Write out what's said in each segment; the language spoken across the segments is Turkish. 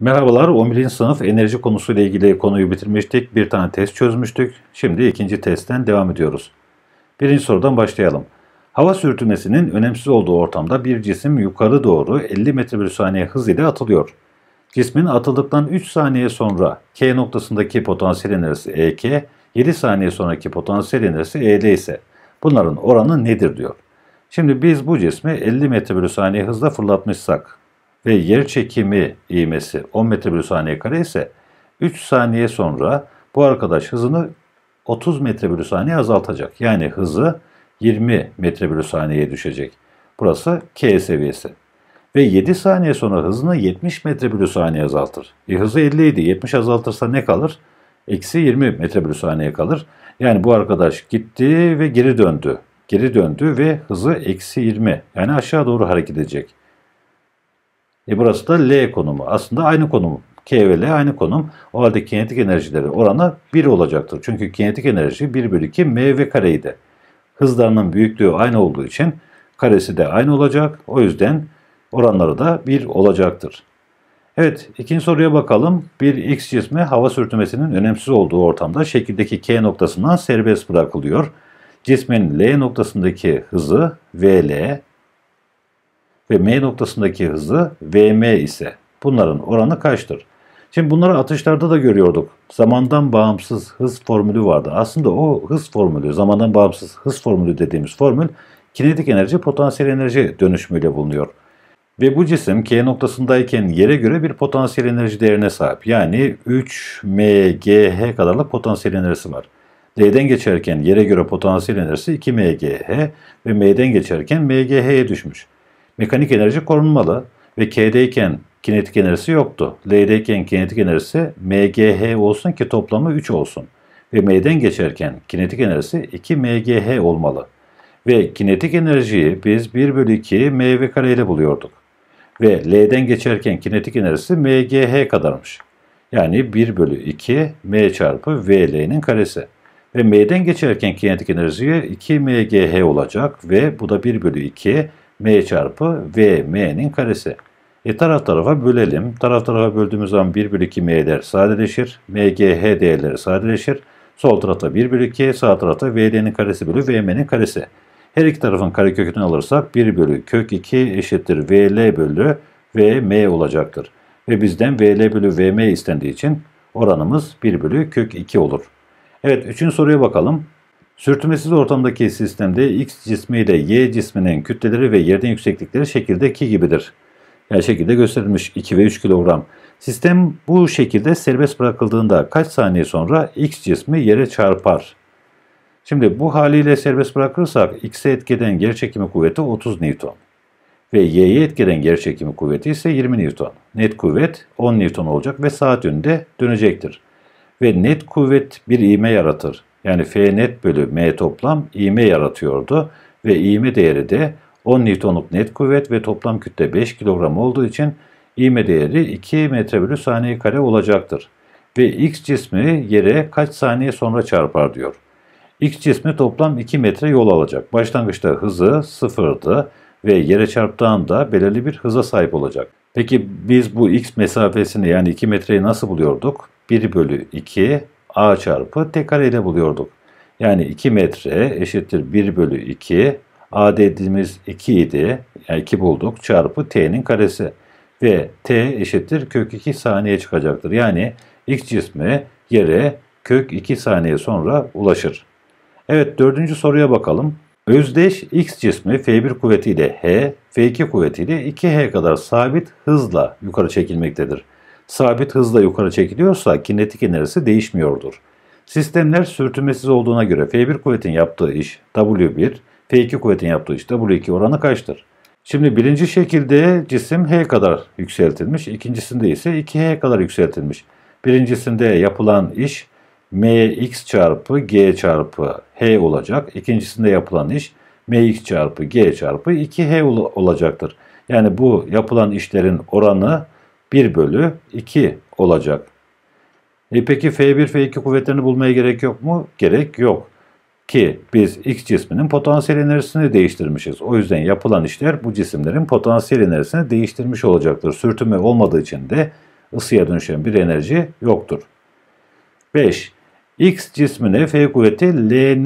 Merhabalar, 11. sınıf enerji konusuyla ilgili konuyu bitirmiştik. Bir tane test çözmüştük. Şimdi ikinci testten devam ediyoruz. Birinci sorudan başlayalım. Hava sürtünmesinin önemsiz olduğu ortamda bir cisim yukarı doğru 50 metre bölü saniye hız ile atılıyor. Cismin atıldıktan 3 saniye sonra K noktasındaki potansiyel enerjisi EK, 7 saniye sonraki potansiyel enerjisi EL ise bunların oranı nedir diyor. Şimdi biz bu cismi 50 metre bölü saniye hızla fırlatmışsak ve yer çekimi ivmesi 10 metre bölü saniye kare ise 3 saniye sonra bu arkadaş hızını 30 metre bölü saniye azaltacak. Yani hızı 20 metre bölü saniyeye düşecek. Burası K seviyesi. Ve 7 saniye sonra hızını 70 metre bölü saniye azaltır. E hızı 50 idi. 70 azaltırsa ne kalır? Eksi 20 metre bölü saniye kalır. Yani bu arkadaş gitti ve geri döndü. Geri döndü ve hızı eksi 20. Yani aşağı doğru hareket edecek. E burası da L konumu. Aslında aynı konum. K ve L aynı konum. O halde kinetik enerjileri oranı 1 olacaktır. Çünkü kinetik enerji 1 bölü 2 mv kareydi. Hızlarının büyüklüğü aynı olduğu için karesi de aynı olacak. O yüzden oranları da 1 olacaktır. Evet ikinci soruya bakalım. Bir X cismi hava sürtünmesinin önemsiz olduğu ortamda şekildeki K noktasından serbest bırakılıyor. Cismin L noktasındaki hızı VL, ve M noktasındaki hızı Vm ise bunların oranı kaçtır? Şimdi bunları atışlarda da görüyorduk. Zamandan bağımsız hız formülü vardı. Aslında o hız formülü, zamandan bağımsız hız formülü dediğimiz formül kinetik enerji potansiyel enerji dönüşümüyle bulunuyor. Ve bu cisim K noktasındayken yere göre bir potansiyel enerji değerine sahip. Yani 3 MGH kadarlık potansiyel enerjisi var. D'den geçerken yere göre potansiyel enerjisi 2 MGH ve M'den geçerken MGH'ye düşmüş. Mekanik enerji korunmalı ve K'deyken kinetik enerjisi yoktu. L'deyken kinetik enerjisi MGH olsun ki toplamı 3 olsun. Ve M'den geçerken kinetik enerjisi 2 MGH olmalı. Ve kinetik enerjiyi biz 1 bölü 2 MV kare ile buluyorduk. Ve L'den geçerken kinetik enerjisi MGH kadarmış. Yani 1 bölü 2 M çarpı VL'nin karesi. Ve M'den geçerken kinetik enerjiye 2 MGH olacak ve bu da 1 bölü 2 m çarpı v m'nin karesi. E taraf tarafa bölelim. Taraf tarafa böldüğümüz zaman 1 bölü 2 m'ler sadeleşir. mgh değerleri sadeleşir. Sol tarafta 1 bölü 2, sağ tarafta vd'nin karesi bölü vm'nin karesi. Her iki tarafın karekökünü alırsak 1 bölü kök 2 eşittir vl bölü vm olacaktır. Ve bizden vl bölü vm istendiği için oranımız 1 bölü kök 2 olur. Evet üçüncü soruya bakalım. Sürtünmesiz ortamdaki sistemde X cismi ile Y cisminin kütleleri ve yerden yükseklikleri şekildeki gibidir. Yani şekilde gösterilmiş 2 ve 3 kilogram. Sistem bu şekilde serbest bırakıldığında kaç saniye sonra X cismi yere çarpar? Şimdi bu haliyle serbest bırakırsak X'e etkeden gerçekimi kuvveti 30 Newton ve Y'ye etkeden gerçekimi kuvveti ise 20 Newton. Net kuvvet 10 Newton olacak ve saat yönünde dönecektir. Ve net kuvvet bir iğme yaratır yani F net bölü M toplam iğme yaratıyordu ve iğme değeri de 10 Newtonluk net kuvvet ve toplam kütle 5 kilogram olduğu için iğme değeri 2 metre bölü saniye kare olacaktır. Ve X cismi yere kaç saniye sonra çarpar diyor. X cismi toplam 2 metre yol alacak. Başlangıçta hızı sıfırdı ve yere çarptığında belirli bir hıza sahip olacak. Peki biz bu x mesafesini yani 2 metreyi nasıl buluyorduk? 1 bölü 2 a çarpı t kareyle buluyorduk. Yani 2 metre eşittir 1 bölü 2 a dediğimiz 2 idi. Yani 2 bulduk çarpı t'nin karesi. Ve t eşittir kök 2 saniye çıkacaktır. Yani x cismi yere kök 2 saniye sonra ulaşır. Evet dördüncü soruya bakalım. Özdeş X cismi F1 kuvvetiyle H, F2 kuvvetiyle 2H kadar sabit hızla yukarı çekilmektedir sabit hızla yukarı çekiliyorsa kinetik enerjisi değişmiyordur. Sistemler sürtünmesiz olduğuna göre F1 kuvvetin yaptığı iş W1, F2 kuvvetin yaptığı iş W2 oranı kaçtır? Şimdi birinci şekilde cisim H kadar yükseltilmiş, ikincisinde ise 2H kadar yükseltilmiş. Birincisinde yapılan iş mx çarpı g çarpı h olacak. İkincisinde yapılan iş mx çarpı g çarpı 2h olacaktır. Yani bu yapılan işlerin oranı 1 bölü 2 olacak. E peki F1, F2 kuvvetlerini bulmaya gerek yok mu? Gerek yok. Ki biz X cisminin potansiyel enerjisini değiştirmişiz. O yüzden yapılan işler bu cisimlerin potansiyel enerjisini değiştirmiş olacaktır. Sürtünme olmadığı için de ısıya dönüşen bir enerji yoktur. 5. X cismine F kuvveti Ln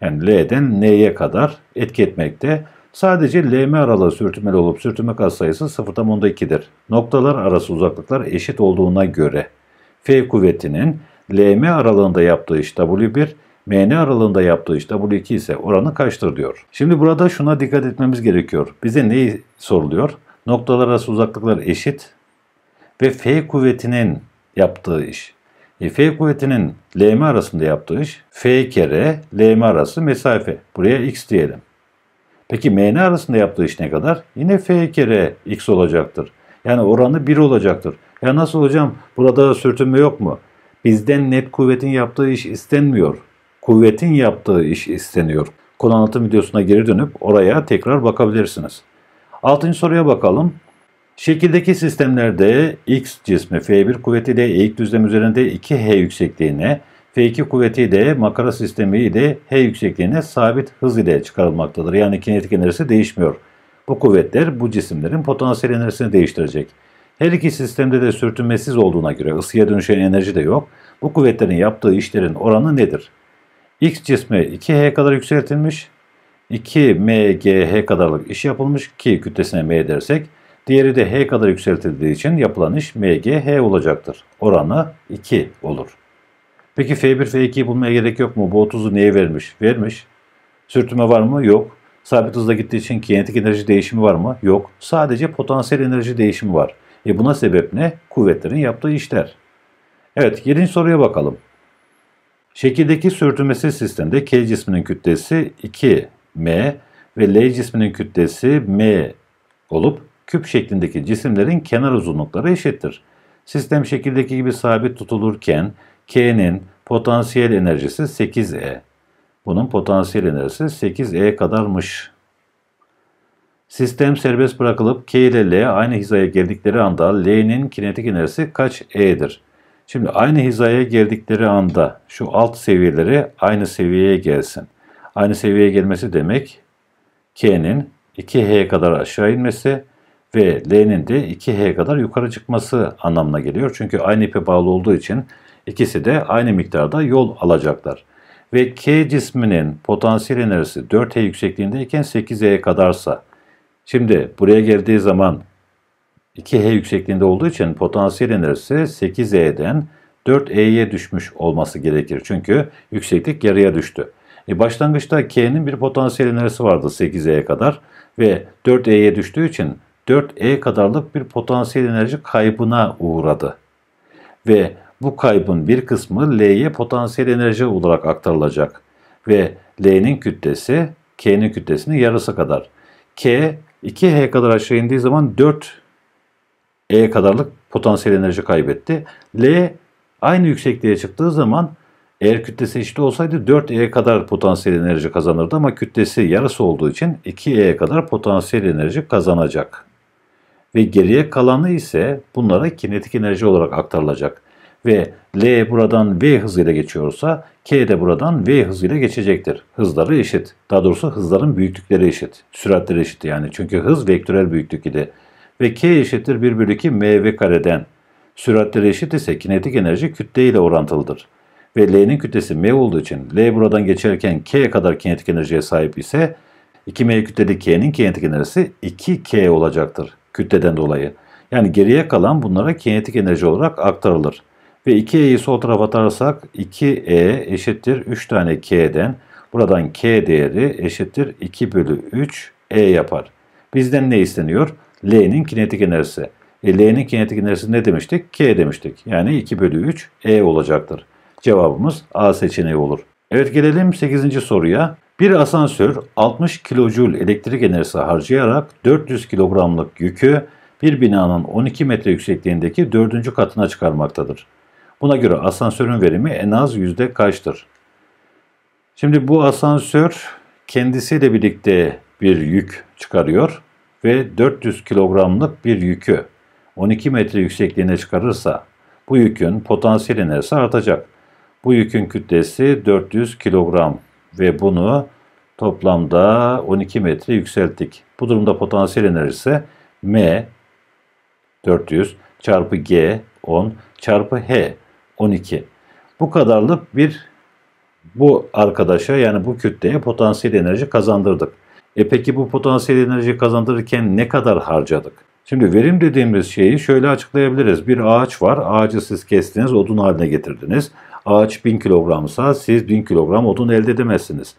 yani L'den N'ye kadar etki etmekte. Sadece LM aralığı sürtünmeli olup sürtünme katsayısı 0.2'dir. Noktalar arası uzaklıklar eşit olduğuna göre F kuvvetinin LM aralığında yaptığı iş W1, MN aralığında yaptığı iş W2 ise oranı kaçtır diyor. Şimdi burada şuna dikkat etmemiz gerekiyor. Bize neyi soruluyor? Noktalar arası uzaklıklar eşit ve F kuvvetinin yaptığı iş. E, F kuvvetinin LM arasında yaptığı iş F kere LM arası mesafe. Buraya X diyelim. Peki mn arasında yaptığı iş ne kadar? Yine f kere x olacaktır. Yani oranı 1 olacaktır. Ya nasıl hocam burada da sürtünme yok mu? Bizden net kuvvetin yaptığı iş istenmiyor. Kuvvetin yaptığı iş isteniyor. Konu anlatım videosuna geri dönüp oraya tekrar bakabilirsiniz. Altıncı soruya bakalım. Şekildeki sistemlerde x cismi F1 kuvvetiyle eğik düzlem üzerinde 2H yüksekliğine F2 kuvveti de makara sistemi ile H yüksekliğine sabit hız ile çıkarılmaktadır. Yani kinetik enerjisi değişmiyor. Bu kuvvetler bu cisimlerin potansiyel enerjisini değiştirecek. Her iki sistemde de sürtünmesiz olduğuna göre ısıya dönüşen enerji de yok. Bu kuvvetlerin yaptığı işlerin oranı nedir? X cismi 2H kadar yükseltilmiş, 2MGH kadarlık iş yapılmış ki kütlesine M dersek, diğeri de H kadar yükseltildiği için yapılan iş MGH olacaktır. Oranı 2 olur. Peki F1, F2'yi bulmaya gerek yok mu? Bu 30'u neye vermiş? Vermiş. Sürtünme var mı? Yok. Sabit hızla gittiği için kinetik enerji değişimi var mı? Yok. Sadece potansiyel enerji değişimi var. E buna sebep ne? Kuvvetlerin yaptığı işler. Evet, yedinci soruya bakalım. Şekildeki sürtünmesi sistemde K cisminin kütlesi 2M ve L cisminin kütlesi M olup küp şeklindeki cisimlerin kenar uzunlukları eşittir. Sistem şekildeki gibi sabit tutulurken K'nin potansiyel enerjisi 8E. Bunun potansiyel enerjisi 8E kadarmış. Sistem serbest bırakılıp K ile L aynı hizaya geldikleri anda L'nin kinetik enerjisi kaç E'dir? Şimdi aynı hizaya geldikleri anda şu alt seviyeleri aynı seviyeye gelsin. Aynı seviyeye gelmesi demek K'nin 2H kadar aşağı inmesi ve L'nin de 2H kadar yukarı çıkması anlamına geliyor. Çünkü aynı ipe bağlı olduğu için İkisi de aynı miktarda yol alacaklar. Ve K cisminin potansiyel enerjisi 4E yüksekliğindeyken 8E'ye kadarsa, şimdi buraya geldiği zaman 2H e yüksekliğinde olduğu için potansiyel enerjisi 8E'den 4E'ye düşmüş olması gerekir. Çünkü yükseklik yarıya düştü. E başlangıçta K'nin bir potansiyel enerjisi vardı 8E'ye kadar ve 4E'ye düştüğü için 4E kadarlık bir potansiyel enerji kaybına uğradı. Ve bu kaybın bir kısmı L'ye potansiyel enerji olarak aktarılacak ve L'nin kütlesi K'nin kütlesinin yarısı kadar. K 2H kadar aşağı indiği zaman 4 E kadarlık potansiyel enerji kaybetti. L aynı yüksekliğe çıktığı zaman eğer kütlesi eşit olsaydı 4E kadar potansiyel enerji kazanırdı ama kütlesi yarısı olduğu için 2E kadar potansiyel enerji kazanacak. Ve geriye kalanı ise bunlara kinetik enerji olarak aktarılacak ve L buradan V hızıyla geçiyorsa K de buradan V hızıyla geçecektir. Hızları eşit. Daha doğrusu hızların büyüklükleri eşit. Süratleri eşit yani. Çünkü hız vektörel büyüklük idi. Ve K eşittir 1 bölü 2 MV kareden. Süratleri eşit ise kinetik enerji kütle ile orantılıdır. Ve L'nin kütlesi M olduğu için L buradan geçerken K kadar kinetik enerjiye sahip ise 2M kütleli K'nin kinetik enerjisi 2K olacaktır kütleden dolayı. Yani geriye kalan bunlara kinetik enerji olarak aktarılır. Ve 2e'yi sol tarafa atarsak 2e eşittir 3 tane k'den. Buradan k değeri eşittir 2 bölü 3 e yapar. Bizden ne isteniyor? L'nin kinetik enerjisi. E, L'nin kinetik enerjisi ne demiştik? K demiştik. Yani 2 bölü 3 E olacaktır. Cevabımız A seçeneği olur. Evet gelelim 8. soruya. Bir asansör 60 kilojul elektrik enerjisi harcayarak 400 kilogramlık yükü bir binanın 12 metre yüksekliğindeki 4. katına çıkarmaktadır. Buna göre asansörün verimi en az yüzde kaçtır? Şimdi bu asansör kendisiyle birlikte bir yük çıkarıyor ve 400 kilogramlık bir yükü 12 metre yüksekliğine çıkarırsa bu yükün potansiyel enerjisi artacak. Bu yükün kütlesi 400 kilogram ve bunu toplamda 12 metre yükselttik. Bu durumda potansiyel enerjisi M 400 çarpı G 10 çarpı H 12. Bu kadarlık bir bu arkadaşa yani bu kütleye potansiyel enerji kazandırdık. E peki bu potansiyel enerji kazandırırken ne kadar harcadık? Şimdi verim dediğimiz şeyi şöyle açıklayabiliriz. Bir ağaç var. Ağacı siz kestiniz, odun haline getirdiniz. Ağaç 1000 kilogramsa siz 1000 kilogram odun elde edemezsiniz.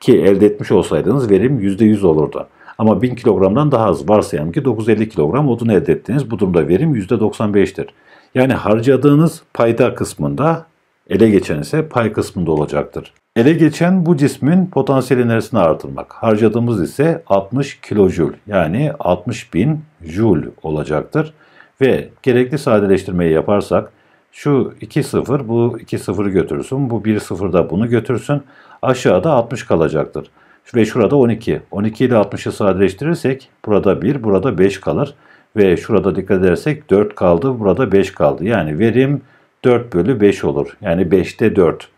Ki elde etmiş olsaydınız verim %100 olurdu. Ama 1000 kilogramdan daha az varsayalım ki 950 kilogram odun elde ettiniz. Bu durumda verim %95'tir. Yani harcadığınız payda kısmında, ele geçen ise pay kısmında olacaktır. Ele geçen bu cismin potansiyel enerjisini artırmak. Harcadığımız ise 60 kilojül yani 60 bin jül olacaktır. Ve gerekli sadeleştirmeyi yaparsak şu 2 sıfır bu 2 sıfırı götürsün. Bu 1 sıfır da bunu götürsün. Aşağıda 60 kalacaktır. Ve şurada 12. 12 ile 60'ı sadeleştirirsek burada 1 burada 5 kalır. Ve şurada dikkat edersek 4 kaldı, burada 5 kaldı. Yani verim 4 bölü 5 olur. Yani 5'te 4.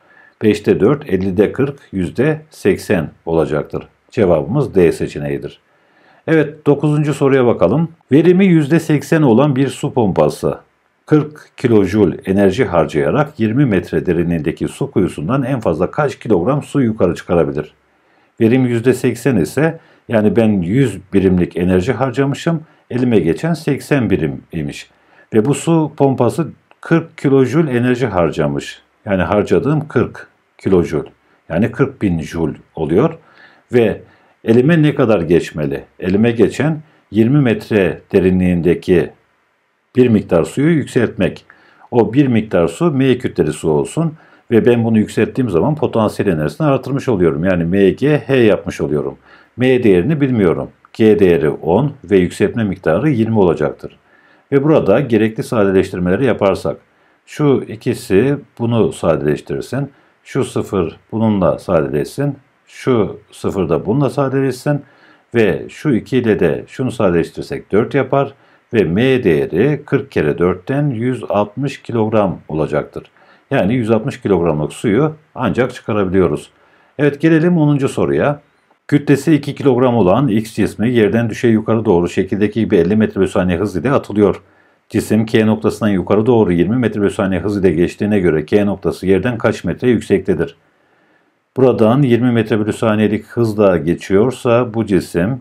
5'te 4, 50'de 40, yüzde %80 olacaktır. Cevabımız D seçeneğidir. Evet 9. soruya bakalım. Verimi %80 olan bir su pompası 40 kilojul enerji harcayarak 20 metre derinliğindeki su kuyusundan en fazla kaç kilogram su yukarı çıkarabilir? Verim %80 ise yani ben 100 birimlik enerji harcamışım elime geçen 80 birim imiş. Ve bu su pompası 40 kilojül enerji harcamış. Yani harcadığım 40 kilojül. Yani 40 bin jül oluyor. Ve elime ne kadar geçmeli? Elime geçen 20 metre derinliğindeki bir miktar suyu yükseltmek. O bir miktar su M kütleli su olsun ve ben bunu yükselttiğim zaman potansiyel enerjisini artırmış oluyorum. Yani MG H yapmış oluyorum. M değerini bilmiyorum. G değeri 10 ve yükseltme miktarı 20 olacaktır. Ve burada gerekli sadeleştirmeleri yaparsak şu ikisi bunu sadeleştirirsin. Şu sıfır bununla sadeleşsin. Şu sıfır da bununla sadeleşsin. Ve şu 2 ile de şunu sadeleştirsek 4 yapar. Ve M değeri 40 kere 4'ten 160 kilogram olacaktır. Yani 160 kilogramlık suyu ancak çıkarabiliyoruz. Evet gelelim 10. soruya. Kütlesi 2 kilogram olan X cismi yerden düşe yukarı doğru şekildeki gibi 50 metre saniye hız ile atılıyor. Cisim K noktasından yukarı doğru 20 metre saniye hız ile geçtiğine göre K noktası yerden kaç metre yüksektedir? Buradan 20 metre bölü saniyelik hızla geçiyorsa bu cisim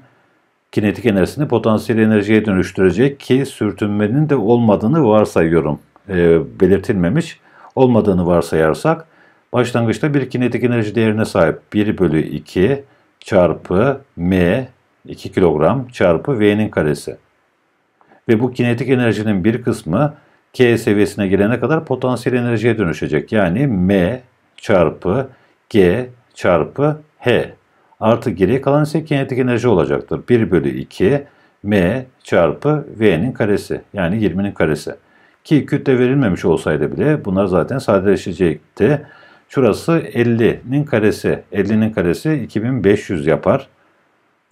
kinetik enerjisini potansiyel enerjiye dönüştürecek ki sürtünmenin de olmadığını varsayıyorum. E, belirtilmemiş olmadığını varsayarsak başlangıçta bir kinetik enerji değerine sahip 1 bölü 2 çarpı m 2 kilogram çarpı v'nin karesi. Ve bu kinetik enerjinin bir kısmı k seviyesine gelene kadar potansiyel enerjiye dönüşecek. Yani m çarpı g çarpı h. Artı geriye kalan ise kinetik enerji olacaktır. 1 bölü 2 m çarpı v'nin karesi yani 20'nin karesi. Ki kütle verilmemiş olsaydı bile bunlar zaten sadeleşecekti. Şurası 50'nin karesi. 50'nin karesi 2500 yapar.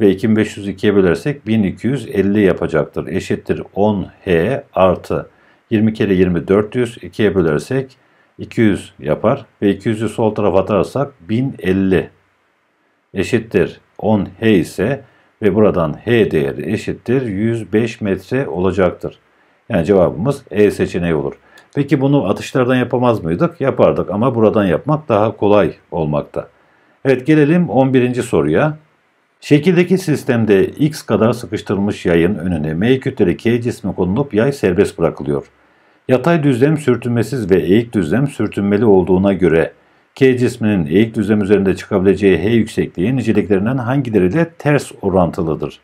Ve 2500 ikiye bölersek 1250 yapacaktır. Eşittir 10H artı 20 kere 20 400. 2'ye bölersek 200 yapar. Ve 200'ü sol tarafa atarsak 1050 eşittir 10H ise ve buradan H değeri eşittir 105 metre olacaktır. Yani cevabımız E seçeneği olur. Peki bunu atışlardan yapamaz mıydık? Yapardık ama buradan yapmak daha kolay olmakta. Evet gelelim 11. soruya. Şekildeki sistemde x kadar sıkıştırılmış yayın önüne m kütleli k cismi konulup yay serbest bırakılıyor. Yatay düzlem sürtünmesiz ve eğik düzlem sürtünmeli olduğuna göre K cisminin eğik düzlem üzerinde çıkabileceği H yüksekliği niceliklerinden hangileriyle ters orantılıdır?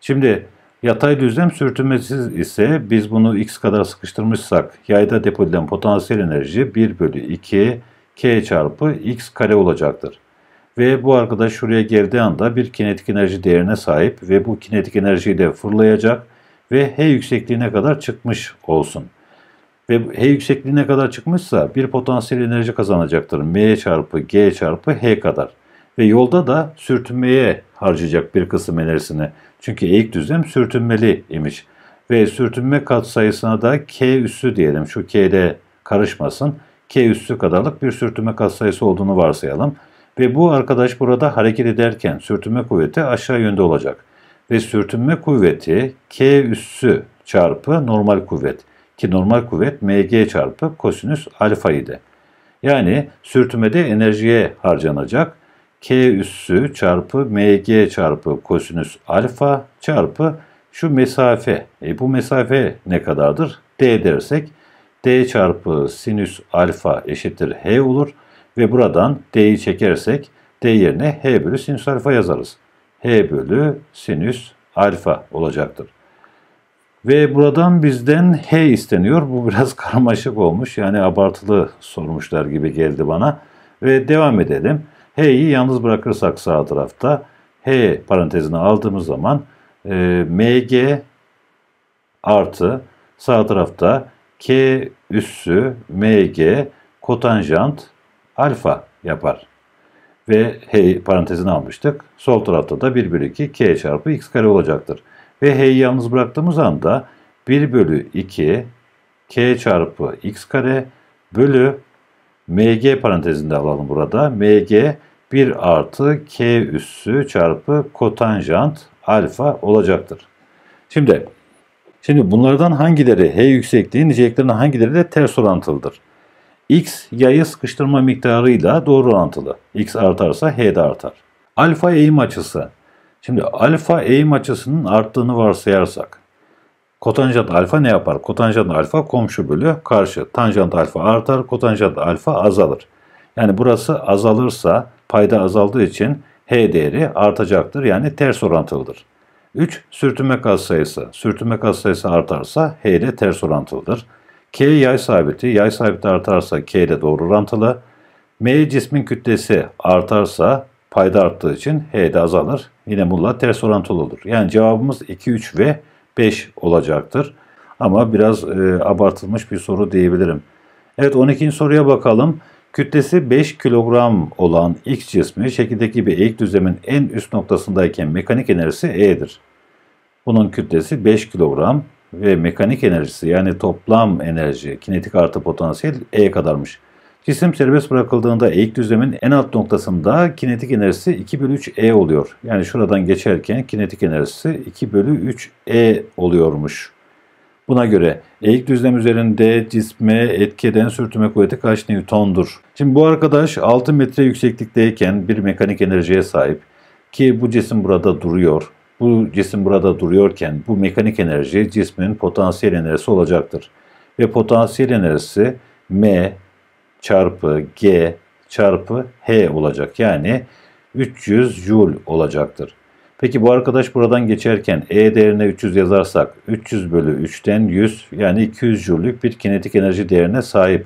Şimdi Yatay düzlem sürtünmesiz ise biz bunu x kadar sıkıştırmışsak yayda depolanan potansiyel enerji 1 bölü 2 k çarpı x kare olacaktır. Ve bu arkadaş şuraya geldiği anda bir kinetik enerji değerine sahip ve bu kinetik enerjiyi de fırlayacak ve h yüksekliğine kadar çıkmış olsun. Ve h yüksekliğine kadar çıkmışsa bir potansiyel enerji kazanacaktır. m çarpı g çarpı h kadar ve yolda da sürtünmeye harcayacak bir kısım enerjisini. Çünkü eğik düzlem sürtünmeli imiş. Ve sürtünme katsayısına da K üssü diyelim. Şu K'de karışmasın. K üssü kadarlık bir sürtünme katsayısı olduğunu varsayalım. Ve bu arkadaş burada hareket ederken sürtünme kuvveti aşağı yönde olacak. Ve sürtünme kuvveti K üssü çarpı normal kuvvet. Ki normal kuvvet mg çarpı kosinüs alfa idi. Yani sürtünmede enerjiye harcanacak k üssü çarpı mg çarpı kosinüs alfa çarpı şu mesafe. E bu mesafe ne kadardır? d dersek d çarpı sinüs alfa eşittir h olur ve buradan d'yi çekersek d yerine h bölü sinüs alfa yazarız. h bölü sinüs alfa olacaktır. Ve buradan bizden h isteniyor. Bu biraz karmaşık olmuş. Yani abartılı sormuşlar gibi geldi bana. Ve devam edelim. H'yi yalnız bırakırsak sağ tarafta H parantezine aldığımız zaman e, MG artı sağ tarafta K üssü MG kotanjant alfa yapar. Ve H parantezini almıştık. Sol tarafta da 1 bölü 2 K çarpı X kare olacaktır. Ve H'yi yalnız bıraktığımız anda 1 bölü 2 K çarpı X kare bölü MG parantezinde alalım burada. MG 1 artı K üssü çarpı kotanjant alfa olacaktır. Şimdi şimdi bunlardan hangileri H yüksekliği niceliklerinden hangileri de ters orantılıdır. X yayı sıkıştırma miktarıyla doğru orantılı. X artarsa H de artar. Alfa eğim açısı. Şimdi alfa eğim açısının arttığını varsayarsak Kotanjant alfa ne yapar? Kotanjant alfa komşu bölü karşı. Tanjant alfa artar, kotanjant alfa azalır. Yani burası azalırsa payda azaldığı için H değeri artacaktır. Yani ters orantılıdır. 3. Sürtünme katsayısı. Sürtünme katsayısı artarsa H ile ters orantılıdır. K yay sabiti. Yay sabiti artarsa K ile doğru orantılı. M cismin kütlesi artarsa payda arttığı için H de azalır. Yine bununla ters orantılı olur. Yani cevabımız 2, 3 ve 4. 5 olacaktır. Ama biraz e, abartılmış bir soru diyebilirim. Evet 12. soruya bakalım. Kütlesi 5 kilogram olan X cismi şekildeki bir eğik düzlemin en üst noktasındayken mekanik enerjisi E'dir. Bunun kütlesi 5 kilogram ve mekanik enerjisi yani toplam enerji kinetik artı potansiyel E kadarmış. Cisim serbest bırakıldığında eğik düzlemin en alt noktasında kinetik enerjisi 2 bölü 3 E oluyor. Yani şuradan geçerken kinetik enerjisi 2 bölü 3 E oluyormuş. Buna göre eğik düzlem üzerinde cisme etki eden sürtünme kuvveti kaç Newton'dur? Şimdi bu arkadaş 6 metre yükseklikteyken bir mekanik enerjiye sahip ki bu cisim burada duruyor. Bu cisim burada duruyorken bu mekanik enerji cismin potansiyel enerjisi olacaktır. Ve potansiyel enerjisi M çarpı G çarpı H olacak. Yani 300 Joule olacaktır. Peki bu arkadaş buradan geçerken E değerine 300 yazarsak 300 bölü 3'ten 100 yani 200 Joule'lük bir kinetik enerji değerine sahip.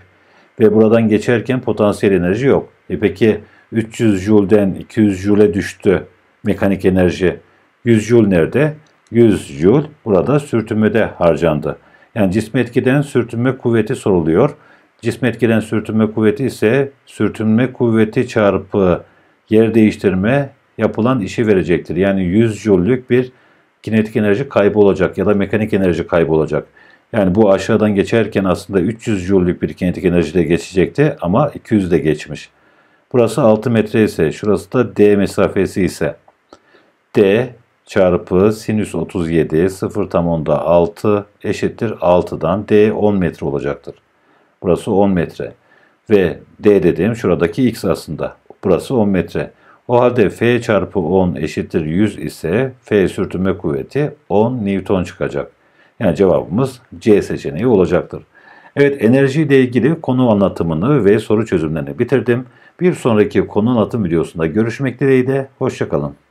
Ve buradan geçerken potansiyel enerji yok. E peki 300 Joule'den 200 Joule'e düştü mekanik enerji. 100 Joule nerede? 100 Joule burada sürtünmede harcandı. Yani cisme etkiden sürtünme kuvveti soruluyor. Cisme etkilen sürtünme kuvveti ise sürtünme kuvveti çarpı yer değiştirme yapılan işi verecektir. Yani 100 Joule'lük bir kinetik enerji kaybı olacak ya da mekanik enerji kaybı olacak. Yani bu aşağıdan geçerken aslında 300 Joule'lük bir kinetik enerji de geçecekti ama 200 de geçmiş. Burası 6 metre ise şurası da D mesafesi ise D çarpı sinüs 37 0 tam onda 6 eşittir 6'dan D 10 metre olacaktır. Burası 10 metre. Ve D dediğim şuradaki X aslında. Burası 10 metre. O halde F çarpı 10 eşittir 100 ise F sürtünme kuvveti 10 Newton çıkacak. Yani cevabımız C seçeneği olacaktır. Evet enerjiyle ilgili konu anlatımını ve soru çözümlerini bitirdim. Bir sonraki konu anlatım videosunda görüşmek dileğiyle. Hoşçakalın.